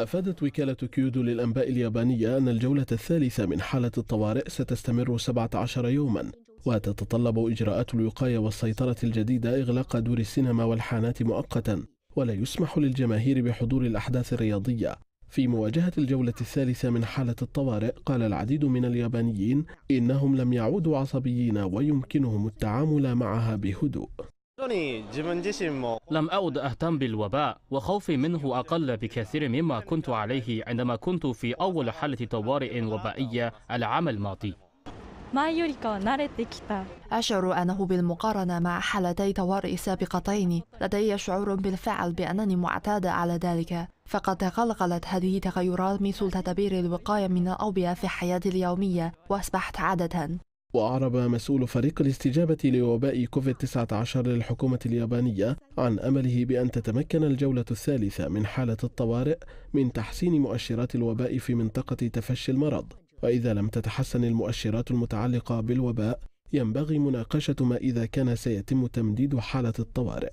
أفادت وكالة كيودو للأنباء اليابانية أن الجولة الثالثة من حالة الطوارئ ستستمر 17 يوما وتتطلب إجراءات الوقاية والسيطرة الجديدة إغلاق دور السينما والحانات مؤقتا ولا يسمح للجماهير بحضور الأحداث الرياضية في مواجهة الجولة الثالثة من حالة الطوارئ قال العديد من اليابانيين إنهم لم يعودوا عصبيين ويمكنهم التعامل معها بهدوء لم أعد أهتم بالوباء وخوفي منه أقل بكثير مما كنت عليه عندما كنت في أول حالة طوارئ وبائية العام الماضي أشعر أنه بالمقارنة مع حالتي طوارئ سابقتين لدي شعور بالفعل بأنني معتادة على ذلك فقد تقلقلت هذه التغيرات مثل تدابير الوقاية من الأوبئة في حياتي اليومية وأصبحت عادة وأعرب مسؤول فريق الاستجابة لوباء كوفيد-19 للحكومة اليابانية عن أمله بأن تتمكن الجولة الثالثة من حالة الطوارئ من تحسين مؤشرات الوباء في منطقة تفشي المرض وإذا لم تتحسن المؤشرات المتعلقة بالوباء ينبغي مناقشة ما إذا كان سيتم تمديد حالة الطوارئ